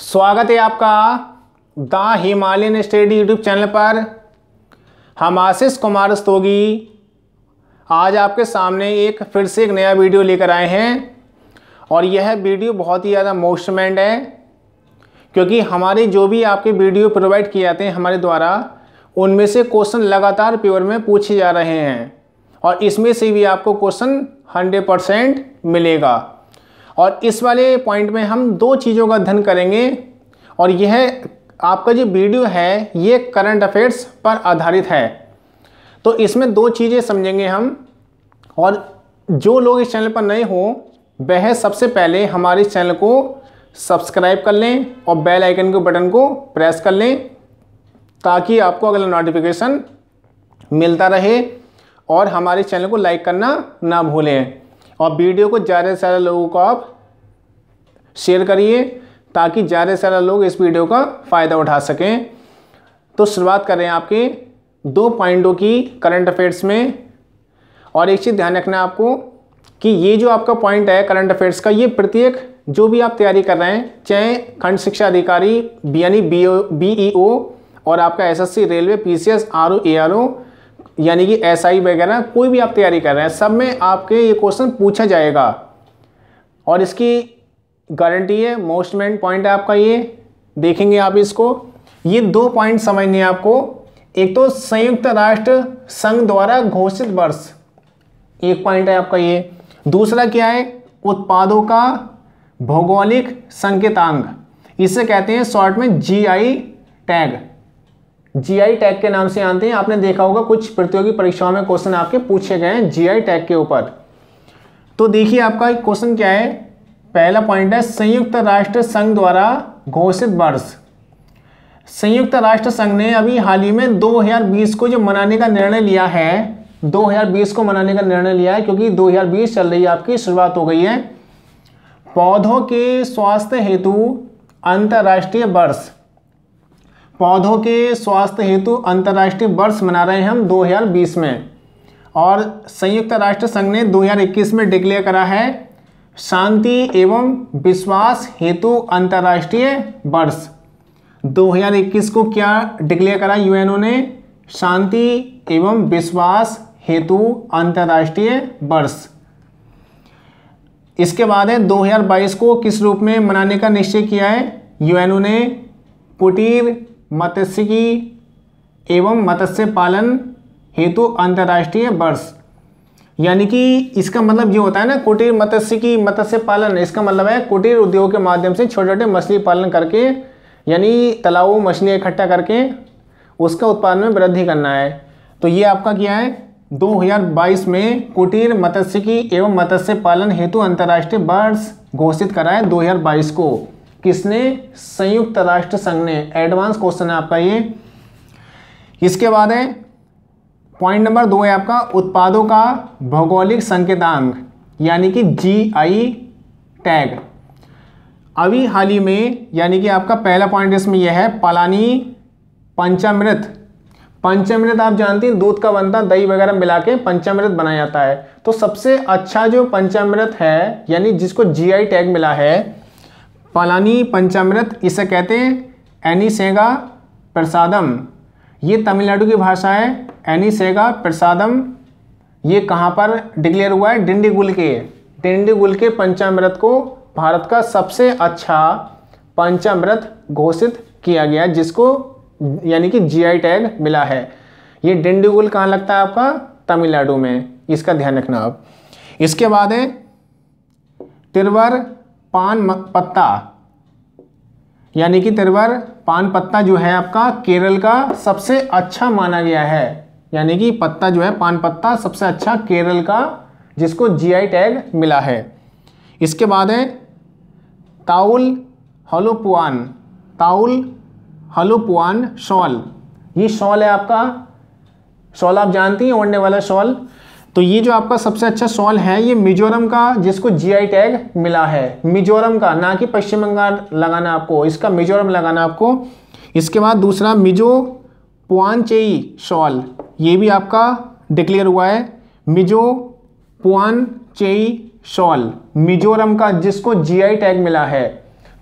स्वागत है आपका the Himalayan study YouTube channel पर हम आशीष कुमार स्तोगी आज आपके सामने एक फिर से एक नया वीडियो लेकर आए हैं और यह वीडियो बहुत ही ज़्यादा मोस्टमेंट है क्योंकि हमारे जो भी आपके वीडियो प्रोवाइड किए जाते हैं हमारे द्वारा उनमें से क्वेश्चन लगातार प्योर में पूछे जा रहे हैं और इसमें से भी आपको क्वेश्चन हंड्रेड परसेंट मिलेगा और इस वाले पॉइंट में हम दो चीज़ों का अध्ययन करेंगे और यह आपका जो वीडियो है ये करंट अफेयर्स पर आधारित है तो इसमें दो चीज़ें समझेंगे हम और जो लोग इस चैनल पर नए हों वह सबसे पहले हमारे इस चैनल को सब्सक्राइब कर लें और बेल आइकन के बटन को प्रेस कर लें ताकि आपको अगला नोटिफिकेशन मिलता रहे और हमारे चैनल को लाइक करना ना भूलें और वीडियो को ज़्यादा से ज़्यादा लोगों को आप शेयर करिए ताकि ज़्यादा से ज़्यादा लोग इस वीडियो का फ़ायदा उठा सकें तो शुरुआत करें आपके दो पॉइंटों की करंट अफेयर्स में और एक चीज़ ध्यान रखना आपको कि ये जो आपका पॉइंट है करंट अफेयर्स का ये प्रत्येक जो भी आप तैयारी कर रहे हैं चाहे खंड शिक्षा अधिकारी यानी B O B E O और आपका SSC railway PCS RO ARO यानी कि एस आई वगैरह कोई भी आप तैयारी कर रहे हैं सब में आपके ये क्वेश्चन पूछा जाएगा और इसकी गारंटी है मोस्ट मेन पॉइंट है आपका ये देखेंगे आप इसको ये दो पॉइंट समझने आपको एक तो संयुक्त राष्ट्र संघ द्वारा घोषित वर्ष एक पॉइंट है आपका ये दूसरा क्या है उत्पादों का भौगोलिक संकेतांग इसे कहते हैं शॉर्ट में जी टैग जीआई टैग के नाम से जानते हैं आपने देखा होगा कुछ प्रतियोगी परीक्षाओं में क्वेश्चन आपके पूछे गए हैं जीआई टैग के ऊपर तो देखिए आपका एक क्वेश्चन क्या है पहला पॉइंट है संयुक्त राष्ट्र संघ द्वारा घोषित वर्ष संयुक्त राष्ट्र संघ ने अभी हाल ही में 2020 को जो मनाने का निर्णय लिया है 2020 को मनाने का निर्णय लिया है क्योंकि 2020 चल रही है आपकी शुरुआत हो गई है पौधों के स्वास्थ्य हेतु अंतर्राष्ट्रीय वर्ष पौधों के स्वास्थ्य हेतु अंतर्राष्ट्रीय वर्ष मना रहे हैं हम 2020 में और संयुक्त राष्ट्र संघ ने 2021 में डिक्लेयर करा है शांति एवं विश्वास हेतु अंतर्राष्ट्रीय वर्ष 2021 को क्या डिक्लेयर करा यूएनओ ने शांति एवं विश्वास हेतु अंतर्राष्ट्रीय वर्ष इसके बाद है 2022 को किस रूप में मनाने का निश्चय किया है यूएनओ ने पुटीर मत्स्य की एवं मत्स्य पालन हेतु अंतर्राष्ट्रीय वर्ष यानी कि इसका मतलब ये होता है ना कुटीर मत्स्य की मत्स्य पालन इसका मतलब है कुटीर उद्योग के माध्यम से छोटे छोटे मछली पालन करके यानी तालाबों मछलियाँ इकट्ठा करके उसका उत्पादन में वृद्धि करना है तो ये आपका क्या है 2022 में कुटीर मत्स्यिकी एवं मत्स्य पालन हेतु अंतर्राष्ट्रीय वर्ष घोषित कराए दो हज़ार को किसने संयुक्त राष्ट्र संघ ने एडवांस क्वेश्चन है आपका ये इसके बाद है पॉइंट नंबर दो है आपका उत्पादों का भौगोलिक संकेतांक यानी कि जी आई टैग अभी हाल ही में यानी कि आपका पहला पॉइंट इसमें यह है पलानी पंचामृत पंचामृत आप जानते हैं दूध का बनता है दही वगैरह मिला के पंचामृत बनाया जाता है तो सबसे अच्छा जो पंचामृत है यानी जिसको जीआई टैग मिला है पालानी पंचामृत इसे कहते हैं एनीसेगा प्रसादम ये तमिलनाडु की भाषा है एनीसेगा प्रसादम ये कहाँ पर डिक्लेयर हुआ है डिंडीगुल के डिंडीगुल के पंचामृत को भारत का सबसे अच्छा पंचामृत घोषित किया गया जिसको यानी कि जीआई टैग मिला है ये डिंडीगुल कहाँ लगता है आपका तमिलनाडु में इसका ध्यान रखना आप इसके बाद है तिरवर पान पत्ता यानी कि तिरवर पान पत्ता जो है आपका केरल का सबसे अच्छा माना गया है यानी कि पत्ता जो है पान पत्ता सबसे अच्छा केरल का जिसको जीआई टैग मिला है इसके बाद है ताउल हलोपुआन ताउल हलोपुआन शॉल ये शॉल है आपका शॉल आप जानती हैं ओढ़ने वाला शॉल तो ये जो आपका सबसे अच्छा सॉल है ये मिजोरम का जिसको जीआई टैग मिला है मिजोरम का ना कि पश्चिम बंगाल लगाना आपको इसका मिजोरम लगाना आपको इसके बाद दूसरा मिजो पुआनचेई शॉल ये भी आपका डिक्लेयर हुआ है मिजो पुआनचेई शॉल मिजोरम का जिसको जीआई टैग मिला है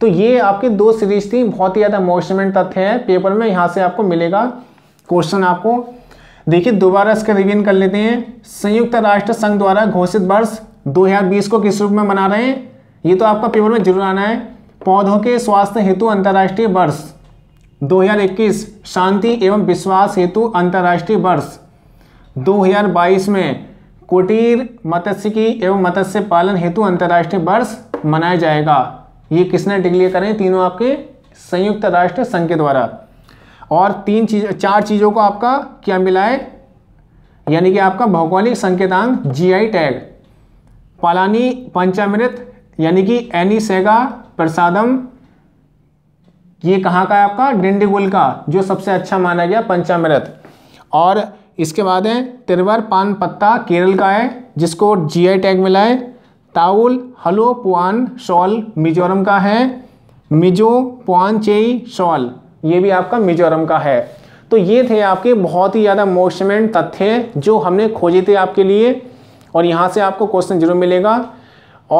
तो ये आपके दो सीरीज थी बहुत ही ज़्यादा मोशमेंट तथ्य हैं पेपर में यहाँ से आपको मिलेगा क्वेश्चन आपको देखिए दोबारा इसका रिविजन कर लेते हैं संयुक्त राष्ट्र संघ द्वारा घोषित वर्ष 2020 को किस रूप में मना रहे हैं ये तो आपका पेपर में जरूर आना है पौधों के स्वास्थ्य हेतु अंतर्राष्ट्रीय वर्ष 2021 शांति एवं विश्वास हेतु अंतर्राष्ट्रीय वर्ष 2022 में कुटीर मत्स्यिकी एवं मत्स्य पालन हेतु अंतर्राष्ट्रीय वर्ष मनाया जाएगा ये किसने डिक्लेयर करें तीनों आपके संयुक्त राष्ट्र संघ के द्वारा और तीन चीज चार चीज़ों को आपका क्या मिला है यानी कि आपका भौगोलिक संकेतांक जीआई टैग पालानी पंचामृत यानी कि एनी सेगा प्रसादम ये कहाँ का है आपका डिंडीगुल का जो सबसे अच्छा माना गया पंचामृत और इसके बाद है तिरवर पान पत्ता केरल का है जिसको जीआई टैग मिला है Tawlhlohpuan shawl Mizoram का है मिजो पुआन चेई शॉल ये भी आपका मिजोरम का है तो ये थे आपके बहुत ही ज़्यादा मोशमेंट तथ्य जो हमने खोजे थे आपके लिए और यहाँ से आपको क्वेश्चन जरूर मिलेगा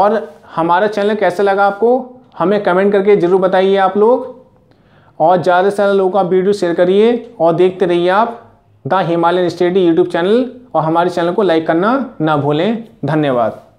और हमारा चैनल कैसा लगा आपको हमें कमेंट करके ज़रूर बताइए आप लोग और ज़्यादा से ज़्यादा लोगों का वीडियो शेयर करिए और देखते रहिए आप the Himalayan study YouTube channel और हमारे चैनल को लाइक करना ना भूलें धन्यवाद